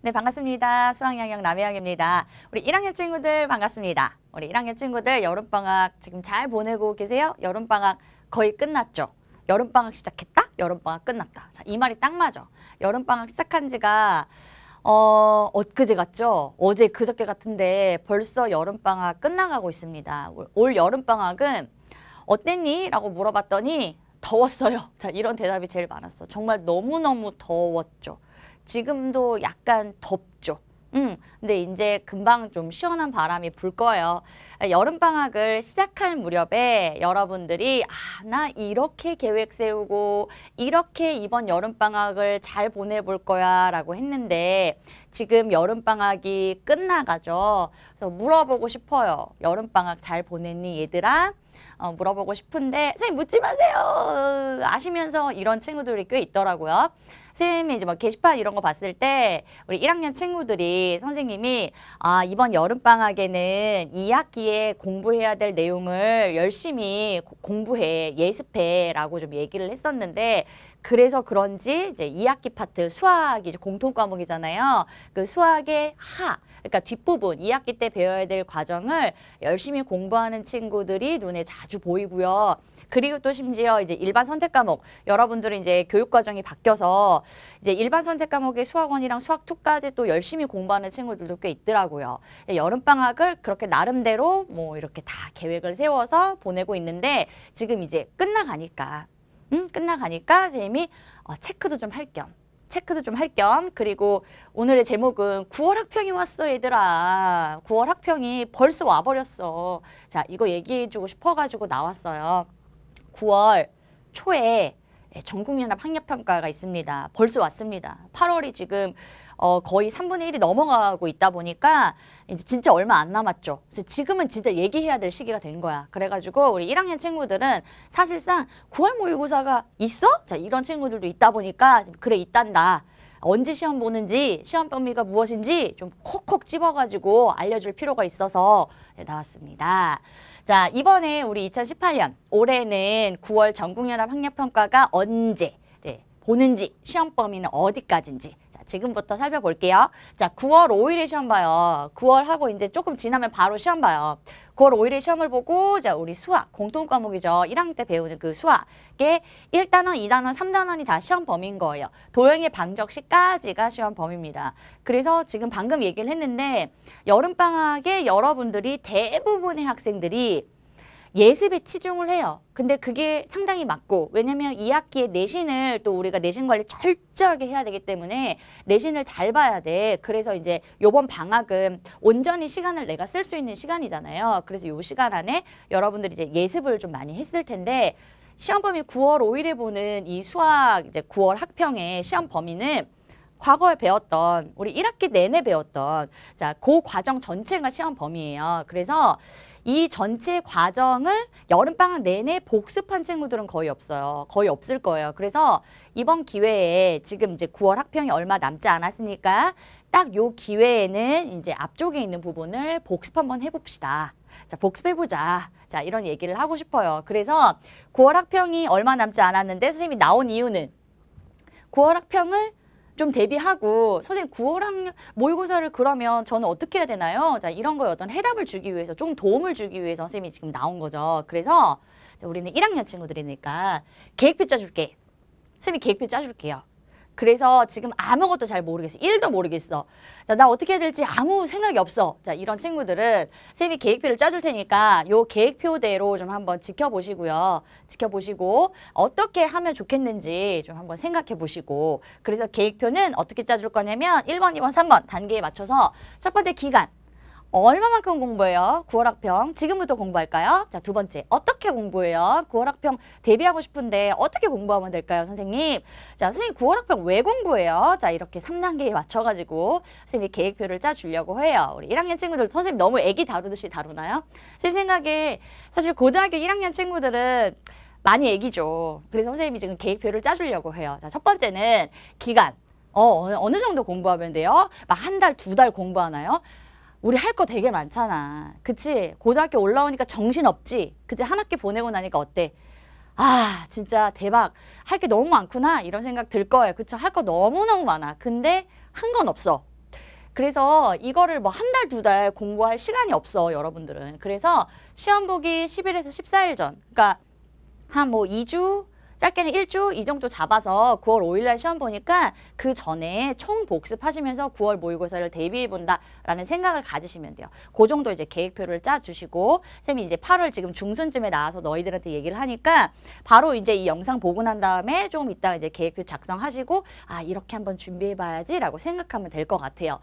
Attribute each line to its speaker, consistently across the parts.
Speaker 1: 네, 반갑습니다. 수학영역 남해양입니다. 우리 1학년 친구들 반갑습니다. 우리 1학년 친구들 여름방학 지금 잘 보내고 계세요? 여름방학 거의 끝났죠? 여름방학 시작했다? 여름방학 끝났다. 자, 이 말이 딱 맞아. 여름방학 시작한 지가 어, 엊그제 어, 같죠? 어제 그저께 같은데 벌써 여름방학 끝나가고 있습니다. 올 여름방학은 어땠니? 라고 물어봤더니 더웠어요. 자, 이런 대답이 제일 많았어. 정말 너무너무 더웠죠. 지금도 약간 덥죠. 음, 근데 이제 금방 좀 시원한 바람이 불 거예요. 여름방학을 시작할 무렵에 여러분들이 아, 나 이렇게 계획 세우고 이렇게 이번 여름방학을 잘 보내볼 거야 라고 했는데 지금 여름방학이 끝나가죠. 그래서 물어보고 싶어요. 여름방학 잘 보냈니 얘들아? 어, 물어보고 싶은데 선생님 묻지 마세요. 아시면서 이런 친구들이 꽤 있더라고요. 같은 이제 뭐 게시판 이런 거 봤을 때 우리 1학년 친구들이 선생님이 아 이번 여름 방학에는 2학기에 공부해야 될 내용을 열심히 고, 공부해 예습해라고 좀 얘기를 했었는데 그래서 그런지 이제 2학기 파트 수학이 이제 공통 과목이잖아요. 그 수학의 하 그러니까 뒷부분 2학기 때 배워야 될 과정을 열심히 공부하는 친구들이 눈에 자주 보이고요. 그리고 또 심지어 이제 일반 선택 과목 여러분들은 이제 교육 과정이 바뀌어서 이제 일반 선택 과목의 수학원이랑 수학 투까지또 열심히 공부하는 친구들도 꽤 있더라고요. 예, 여름 방학을 그렇게 나름대로 뭐 이렇게 다 계획을 세워서 보내고 있는데 지금 이제 끝나가니까 음, 끝나가니까 선생님이 어, 체크도 좀 할 겸. 체크도 좀 할 겸 그리고 오늘의 제목은 9월 학평이 왔어 얘들아 9월 학평이 벌써 와버렸어 자 이거 얘기해주고 싶어가지고 나왔어요 9월 초에 예, 전국연합 학력평가가 있습니다. 벌써 왔습니다. 8월이 지금 어, 거의 3분의 1이 넘어가고 있다 보니까 이제 진짜 얼마 안 남았죠. 그래서 지금은 진짜 얘기해야 될 시기가 된 거야. 그래가지고 우리 1학년 친구들은 사실상 9월 모의고사가 있어? 자, 이런 친구들도 있다 보니까 그래 있단다. 언제 시험 보는지 시험 범위가 무엇인지 좀 콕콕 집어가지고 알려줄 필요가 있어서 예, 나왔습니다. 자, 이번에 우리 2018년 올해는 9월 전국연합 학력평가가 언제 네, 보는지 시험 범위는 어디까지인지 지금부터 살펴볼게요. 자, 9월 5일에 시험 봐요. 9월 하고 이제 조금 지나면 바로 시험 봐요. 9월 5일에 시험을 보고 자, 우리 수학 공통 과목이죠. 1학년 때 배우는 그수학에 1단원, 2단원, 3단원이 다 시험 범위인 거예요. 도형의 방정식까지가 시험 범위입니다. 그래서 지금 방금 얘기를 했는데 여름 방학에 여러분들이 대부분의 학생들이 예습에 치중을 해요. 근데 그게 상당히 맞고 왜냐면 2학기에 내신을 또 우리가 내신 관리 철저하게 해야 되기 때문에 내신을 잘 봐야 돼. 그래서 이제 요번 방학은 온전히 시간을 내가 쓸 수 있는 시간이잖아요. 그래서 요 시간 안에 여러분들이 이제 예습을 좀 많이 했을 텐데 시험 범위 9월 5일에 보는 이 수학 이제 9월 학평의 시험 범위는 과거에 배웠던 우리 1학기 내내 배웠던 자, 그 과정 전체가 시험 범위예요. 그래서 이 전체 과정을 여름방학 내내 복습한 친구들은 거의 없어요. 거의 없을 거예요. 그래서 이번 기회에 지금 이제 9월 학평이 얼마 남지 않았으니까 딱 요 기회에는 이제 앞쪽에 있는 부분을 복습 한번 해봅시다. 자, 복습해보자. 자, 이런 얘기를 하고 싶어요. 그래서 9월 학평이 얼마 남지 않았는데 선생님이 나온 이유는 9월 학평을 좀 대비하고 선생님 9월학년 모의고사를 그러면 저는 어떻게 해야 되나요? 자 이런 거에 어떤 해답을 주기 위해서 좀 도움을 주기 위해서 선생님이 지금 나온 거죠. 그래서 우리는 1학년 친구들이니까 계획표 짜줄게. 선생님이 계획표 짜줄게요. 그래서 지금 아무것도 잘 모르겠어. 1도 모르겠어. 자, 나 어떻게 해야 될지 아무 생각이 없어. 자, 이런 친구들은 쌤이 계획표를 짜줄 테니까 요 계획표대로 좀 한번 지켜보시고요. 지켜보시고 어떻게 하면 좋겠는지 좀 한번 생각해 보시고 그래서 계획표는 어떻게 짜줄 거냐면 1번, 2번, 3번 단계에 맞춰서 첫 번째 기간 얼마만큼 공부해요? 구월 학평 지금부터 공부할까요? 자, 두 번째 어떻게 공부해요? 구월 학평 대비하고 싶은데 어떻게 공부하면 될까요, 선생님? 자, 선생님 구월 학평 왜 공부해요? 자, 이렇게 3단계에 맞춰가지고 선생님이 계획표를 짜주려고 해요. 우리 1학년 친구들 선생님 너무 애기 다루듯이 다루나요? 제 생각에 사실 고등학교 1학년 친구들은 많이 애기죠. 그래서 선생님이 지금 계획표를 짜주려고 해요. 자, 첫 번째는 기간. 어, 어느 정도 공부하면 돼요? 막 한 달, 두 달 공부하나요? 우리 할 거 되게 많잖아. 그치? 고등학교 올라오니까 정신없지? 그치? 한 학기 보내고 나니까 어때? 아, 진짜 대박. 할 게 너무 많구나. 이런 생각 들 거예요. 그쵸? 할 거 너무너무 많아. 근데 한 건 없어. 그래서 이거를 뭐 한 달, 두 달 공부할 시간이 없어, 여러분들은. 그래서 시험 보기 10일에서 14일 전. 그러니까 한 뭐 2주? 짧게는 일주이 정도 잡아서 9월 5일날 시험 보니까 그 전에 총 복습하시면서 9월 모의고사를 대비해본다라는 생각을 가지시면 돼요. 그 정도 이제 계획표를 짜주시고 쌤이 이제 8월 지금 중순쯤에 나와서 너희들한테 얘기를 하니까 바로 이제 이 영상 보고 난 다음에 좀 이따 이제 계획표 작성하시고 아 이렇게 한번 준비해봐야지 라고 생각하면 될 것 같아요.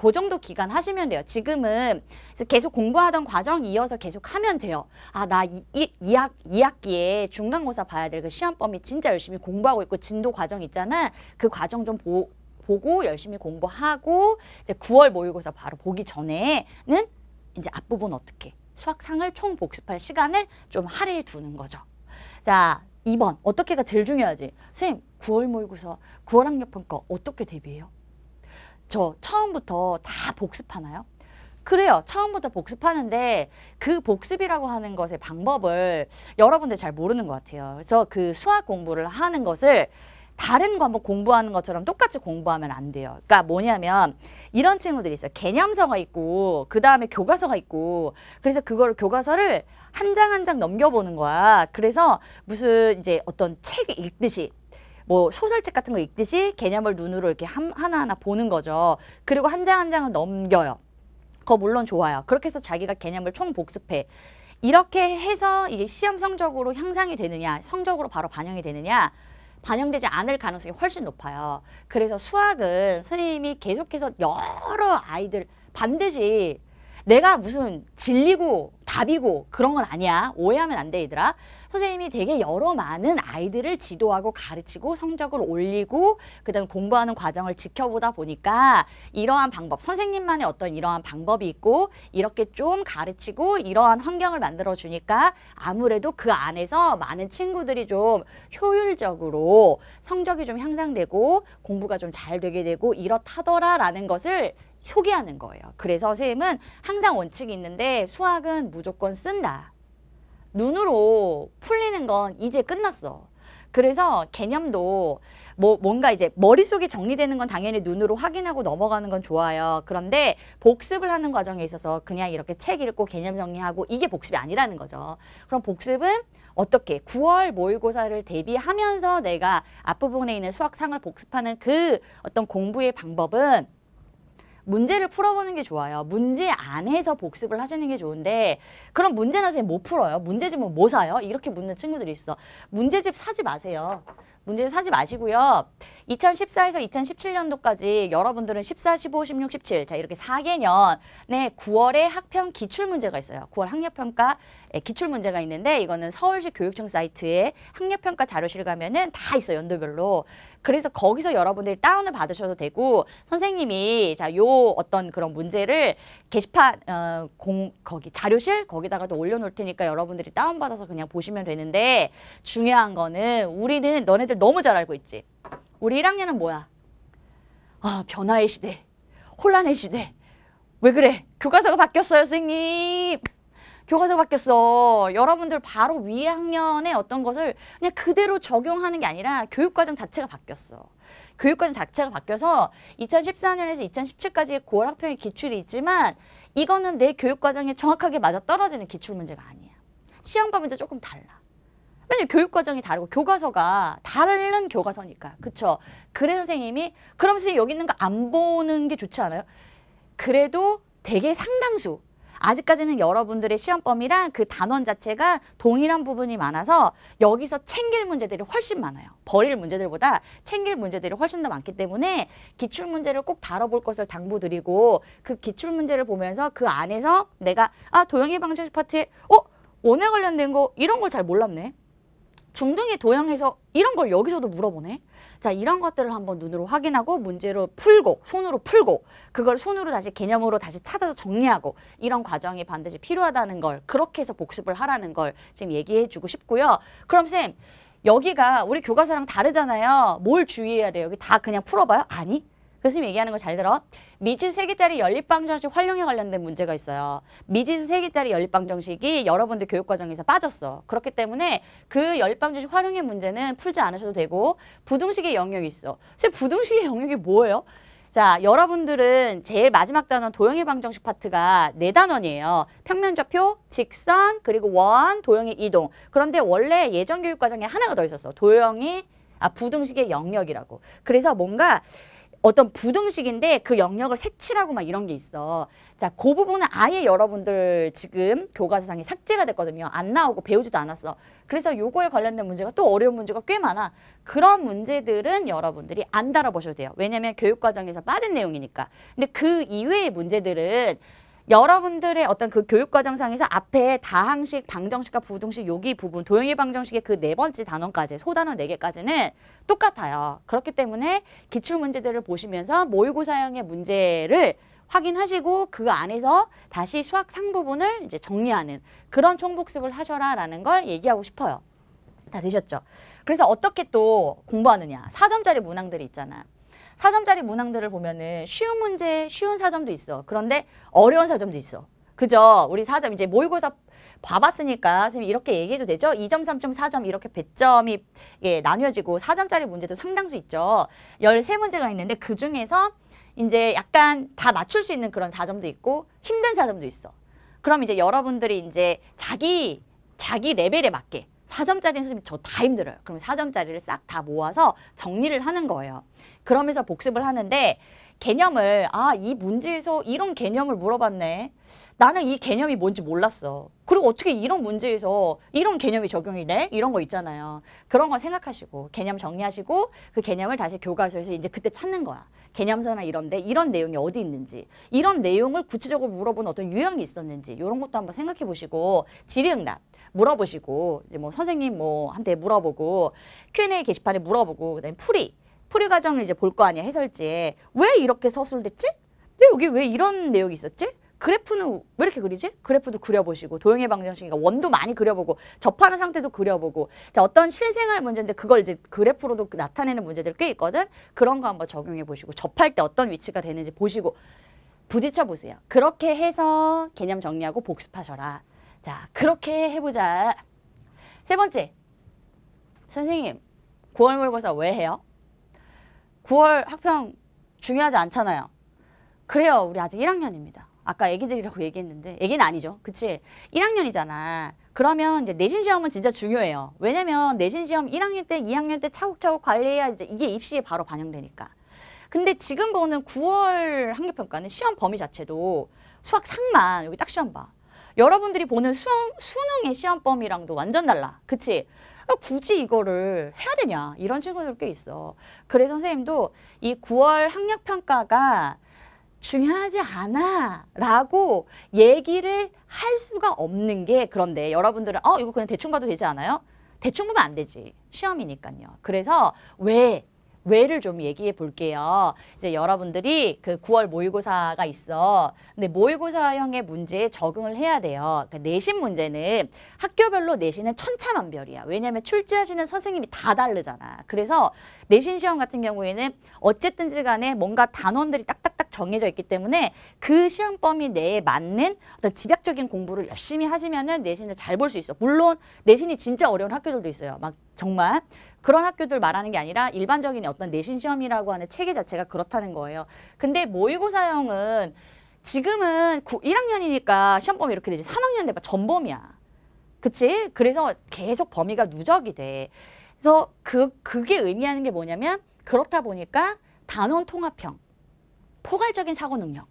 Speaker 1: 그 정도 기간 하시면 돼요. 지금은 계속 공부하던 과정 이어서 계속 하면 돼요. 아 나 이, 이, 이, 학, 이 학기에 중간고사 봐야 될그 시험 사법범이 진짜 열심히 공부하고 있고 진도 과정 있잖아. 그 과정 좀 보, 보고 열심히 공부하고 이제 9월 모의고사 바로 보기 전에는 이제 앞부분 어떻게 수학상을 총 복습할 시간을 좀 할애해 두는 거죠. 자, 2번 어떻게가 제일 중요하지? 선생님 9월 모의고사 9월 학력평가 어떻게 대비해요? 저 처음부터 다 복습하나요? 그래요. 처음부터 복습하는데 그 복습이라고 하는 것의 방법을 여러분들 잘 모르는 것 같아요. 그래서 그 수학 공부를 하는 것을 다른 과목 공부하는 것처럼 똑같이 공부하면 안 돼요. 그러니까 뭐냐면 이런 친구들이 있어요. 개념서가 있고 그 다음에 교과서가 있고 그래서 그걸 교과서를 한 장 한 장 넘겨보는 거야. 그래서 무슨 이제 어떤 책 읽듯이 뭐 소설책 같은 거 읽듯이 개념을 눈으로 이렇게 한, 하나하나 보는 거죠. 그리고 한 장 한 장을 넘겨요. 그거 물론 좋아요. 그렇게 해서 자기가 개념을 총 복습해. 이렇게 해서 이게 시험 성적으로 향상이 되느냐, 성적으로 바로 반영이 되느냐, 반영되지 않을 가능성이 훨씬 높아요. 그래서 수학은 선생님이 계속해서 여러 아이들 반드시 내가 무슨 진리고 답이고 그런 건 아니야. 오해하면 안 돼, 얘들아. 선생님이 되게 여러 많은 아이들을 지도하고 가르치고 성적을 올리고 그다음에 공부하는 과정을 지켜보다 보니까 이러한 방법 선생님만의 어떤 이러한 방법이 있고 이렇게 좀 가르치고 이러한 환경을 만들어 주니까 아무래도 그 안에서 많은 친구들이 좀 효율적으로 성적이 좀 향상되고 공부가 좀 잘 되게 되고 이렇다더라라는 것을 소개하는 거예요. 그래서 선생님은 항상 원칙이 있는데 수학은 무조건 쓴다. 눈으로 풀리는 건 이제 끝났어. 그래서 개념도 뭐 뭔가 이제 머릿속에 정리되는 건 당연히 눈으로 확인하고 넘어가는 건 좋아요. 그런데 복습을 하는 과정에 있어서 그냥 이렇게 책 읽고 개념 정리하고 이게 복습이 아니라는 거죠. 그럼 복습은 어떻게 9월 모의고사를 대비하면서 내가 앞부분에 있는 수학상을 복습하는 그 어떤 공부의 방법은 문제를 풀어보는 게 좋아요. 문제 안에서 복습을 하시는 게 좋은데 그럼 문제는 선생님 못 뭐 풀어요. 문제집은 뭐, 뭐 사요? 이렇게 묻는 친구들이 있어. 문제집 사지 마세요. 문제집 사지 마시고요. 2014에서 2017년도까지 여러분들은 14, 15, 16, 17. 자, 이렇게 4개년에 9월에 학평 기출문제가 있어요. 9월 학력평가 예, 기출문제가 있는데 이거는 서울시 교육청 사이트에 학력평가 자료실 가면은 다 있어요. 연도별로. 그래서 거기서 여러분들이 다운을 받으셔도 되고 선생님이 자, 요 어떤 그런 문제를 게시판 어, 공 거기 자료실 거기다가 또 올려 놓을 테니까 여러분들이 다운 받아서 그냥 보시면 되는데 중요한 거는 우리는 너네들 너무 잘 알고 있지. 우리 1학년은 뭐야? 아, 변화의 시대, 혼란의 시대. 왜 그래? 교과서가 바뀌었어요, 선생님. 교과서가 바뀌었어. 여러분들 바로 위에 학년에 어떤 것을 그냥 그대로 적용하는 게 아니라 교육과정 자체가 바뀌었어. 교육과정 자체가 바뀌어서 2014년에서 2017까지의 9월 학평의 기출이 있지만 이거는 내 교육과정에 정확하게 맞아 떨어지는 기출문제가 아니야. 시험과 문제 조금 달라. 왜냐면 교육 과정이 다르고 교과서가 다른 교과서니까. 그렇죠? 그래 선생님이 그럼 선생님 여기 있는 거 안 보는 게 좋지 않아요? 그래도 되게 상당수 아직까지는 여러분들의 시험 범위랑 그 단원 자체가 동일한 부분이 많아서 여기서 챙길 문제들이 훨씬 많아요. 버릴 문제들보다 챙길 문제들이 훨씬 더 많기 때문에 기출 문제를 꼭 다뤄볼 것을 당부드리고 그 기출 문제를 보면서 그 안에서 내가 아도영이 방정식 파트에 어 원에 관련된 거 이런 걸 잘 몰랐네. 중등의 도형에서 이런 걸 여기서도 물어보네. 자, 이런 것들을 한번 눈으로 확인하고 문제로 풀고 손으로 풀고 그걸 손으로 다시 개념으로 다시 찾아서 정리하고 이런 과정이 반드시 필요하다는 걸 그렇게 해서 복습을 하라는 걸 지금 얘기해 주고 싶고요. 그럼 쌤 여기가 우리 교과서랑 다르잖아요. 뭘 주의해야 돼요? 여기 다 그냥 풀어봐요? 아니. 교수님 얘기하는 거 잘 들어. 미지 세개짜리 연립방정식 활용에 관련된 문제가 있어요. 미지 세개짜리 연립방정식이 여러분들 교육과정에서 빠졌어. 그렇기 때문에 그 연립방정식 활용의 문제는 풀지 않으셔도 되고 부등식의 영역이 있어. 선생 부등식의 영역이 뭐예요? 자, 여러분들은 제일 마지막 단원 도형의 방정식 파트가 네 단원이에요. 평면좌표, 직선, 그리고 원, 도형의 이동. 그런데 원래 예전 교육 과정에 하나가 더 있었어. 도형이 아, 부등식의 영역이라고. 그래서 뭔가 어떤 부등식인데 그 영역을 색칠하고 막 이런 게 있어. 자, 그 부분은 아예 여러분들 지금 교과서상에 삭제가 됐거든요. 안 나오고 배우지도 않았어. 그래서 요거에 관련된 문제가 또 어려운 문제가 꽤 많아. 그런 문제들은 여러분들이 안 다뤄보셔도 돼요. 왜냐면 교육과정에서 빠진 내용이니까. 근데 그 이외의 문제들은 여러분들의 어떤 그 교육과정상에서 앞에 다항식, 방정식과 부등식 여기 부분, 도형의 방정식의 그 네 번째 단원까지, 소단원 네 개까지는 똑같아요. 그렇기 때문에 기출문제들을 보시면서 모의고사형의 문제를 확인하시고 그 안에서 다시 수학 상 부분을 이제 정리하는 그런 총복습을 하셔라라는 걸 얘기하고 싶어요. 다 되셨죠? 그래서 어떻게 또 공부하느냐. 사점짜리 문항들이 있잖아. 4점짜리 문항들을 보면은 쉬운 문제, 쉬운 사점도 있어. 그런데 어려운 사점도 있어. 그죠? 우리 사점 이제 모의고사 봐봤으니까 선생님 이렇게 얘기해도 되죠? 2점, 3점, 4점 이렇게 배점이 예, 나뉘어지고 4점짜리 문제도 상당수 있죠. 13문제가 있는데 그중에서 이제 약간 다 맞출 수 있는 그런 4점도 있고 힘든 4점도 있어. 그럼 이제 여러분들이 이제 자기 자기 레벨에 맞게 4점짜리 선생님 저다 힘들어요. 그럼 4점짜리를 싹 다 모아서 정리를 하는 거예요. 그러면서 복습을 하는데 개념을 아 이 문제에서 이런 개념을 물어봤네. 나는 이 개념이 뭔지 몰랐어. 그리고 어떻게 이런 문제에서 이런 개념이 적용이 돼? 이런 거 있잖아요. 그런 거 생각하시고 개념 정리하시고 그 개념을 다시 교과서에서 이제 그때 찾는 거야. 개념서나 이런데 이런 내용이 어디 있는지 이런 내용을 구체적으로 물어보는 어떤 유형이 있었는지 이런 것도 한번 생각해 보시고 질의응답 물어보시고 이제 뭐 선생님 뭐한테 물어보고 Q&A 게시판에 물어보고 그다음에 풀이 풀이 과정을 이제 볼 거 아니야 해설지에 왜 이렇게 서술됐지? 근 여기 왜 이런 내용이 있었지? 그래프는 왜 이렇게 그리지? 그래프도 그려보시고 도형의 방정식이니까 원도 많이 그려보고 접하는 상태도 그려보고 자 어떤 실생활 문제인데 그걸 이제 그래프로도 그 나타내는 문제들 꽤 있거든 그런 거 한번 적용해 보시고 접할 때 어떤 위치가 되는지 보시고 부딪혀 보세요 그렇게 해서 개념 정리하고 복습하셔라 자, 그렇게 해보자. 세 번째, 선생님, 9월 모의고사 왜 해요? 9월 학평 중요하지 않잖아요. 그래요, 우리 아직 1학년입니다. 아까 애기들이라고 얘기했는데 애기는 아니죠. 그치? 1학년이잖아. 그러면 이제 내신 시험은 진짜 중요해요. 왜냐면 내신 시험 1학년 때, 2학년 때 차곡차곡 관리해야 이제 이게 입시에 바로 반영되니까. 근데 지금 보는 9월 학력평가는 시험 범위 자체도 수학 상만 여기 딱 시험 봐. 여러분들이 보는 수능, 수능의 시험 범위랑도 완전 달라. 그치? 아, 굳이 이거를 해야 되냐 이런 친구들 꽤 있어. 그래서 선생님도 이 9월 학력평가가 중요하지 않아 라고 얘기를 할 수가 없는 게 그런데 여러분들은 어 이거 그냥 대충 봐도 되지 않아요? 대충 보면 안 되지. 시험이니까요. 그래서 왜 왜를좀 얘기해 볼게요. 이제 여러분들이 그 9월 모의고사가 있어. 근데 모의고사형의 문제에 적응을 해야 돼요. 그니까 내신 문제는 학교별로 내신은 천차만별이야. 왜냐하면 출제하시는 선생님이 다 다르잖아. 그래서 내신 시험 같은 경우에는 어쨌든지 간에 뭔가 단원들이 딱딱 정해져 있기 때문에 그 시험 범위 내에 맞는 어떤 집약적인 공부를 열심히 하시면은 내신을 잘 볼 수 있어. 물론 내신이 진짜 어려운 학교들도 있어요. 막 정말 그런 학교들 말하는 게 아니라 일반적인 어떤 내신 시험이라고 하는 체계 자체가 그렇다는 거예요. 근데 모의고사형은 지금은 9, 1학년이니까 시험 범위 이렇게 되지 3학년 되봐 전범이야. 그치? 그래서 계속 범위가 누적이 돼. 그래서 그, 그게 의미하는 게 뭐냐면 그렇다 보니까 단원 통합형. 포괄적인 사고 능력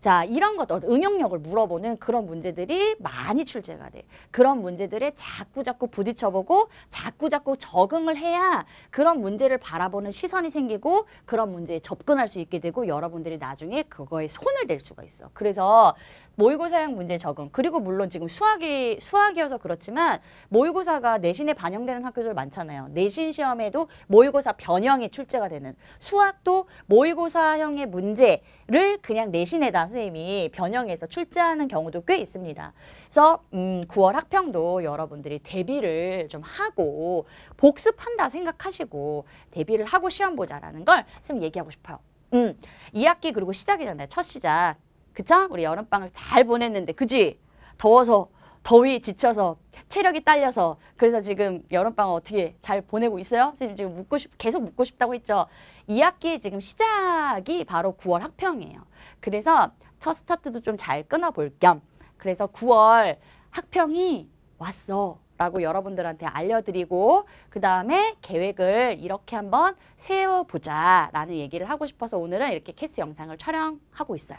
Speaker 1: 자, 이런 것들, 응용력을 물어보는 그런 문제들이 많이 출제가 돼. 그런 문제들에 자꾸 자꾸 부딪혀보고 자꾸 자꾸 적응을 해야 그런 문제를 바라보는 시선이 생기고 그런 문제에 접근할 수 있게 되고 여러분들이 나중에 그거에 손을 댈 수가 있어. 그래서 모의고사형 문제 적응 그리고 물론 지금 수학이 수학이어서 그렇지만 모의고사가 내신에 반영되는 학교들 많잖아요. 내신 시험에도 모의고사 변형이 출제가 되는 수학도 모의고사형의 문제를 그냥 내신에다 선생님이 변형해서 출제하는 경우도 꽤 있습니다. 그래서 음, 9월 학평도 여러분들이 대비를 좀 하고 복습한다 생각하시고 대비를 하고 시험 보자라는 걸 선생님 얘기하고 싶어요. 음, 2학기 그리고 시작이잖아요. 첫 시작. 그쵸? 우리 여름방학 잘 보냈는데 그지? 더워서 더위 지쳐서 체력이 딸려서 그래서 지금 여름방학 어떻게 잘 보내고 있어요? 선생님 지금 묻고 싶, 계속 묻고 싶다고 했죠. 2학기에 지금 시작이 바로 9월 학평이에요. 그래서 첫 스타트도 좀 잘 끊어볼 겸 그래서 9월 학평이 왔어. 라고 여러분들한테 알려드리고 그 다음에 계획을 이렇게 한번 세워보자 라는 얘기를 하고 싶어서 오늘은 이렇게 캐스 영상을 촬영하고 있어요.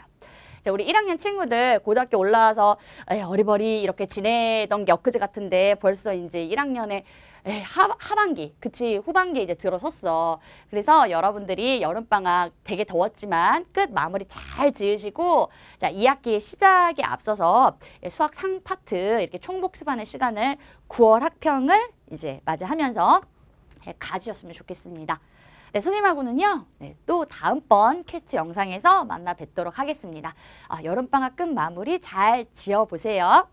Speaker 1: 우리 1학년 친구들 고등학교 올라와서 어리버리 이렇게 지내던 게 엊그제 같은데 벌써 이제 1학년에 에이, 하, 하반기, 그치, 후반기에 이제 들어섰어. 그래서 여러분들이 여름방학 되게 더웠지만 끝 마무리 잘 지으시고, 자, 2학기의 시작에 앞서서 수학 상 파트 이렇게 총복습하는 시간을 9월 학평을 이제 맞이하면서 예, 가지셨으면 좋겠습니다. 네, 선생님하고는요. 네, 또 다음번 캐스 영상에서 만나 뵙도록 하겠습니다. 아, 여름방학 끝 마무리 잘 지어보세요.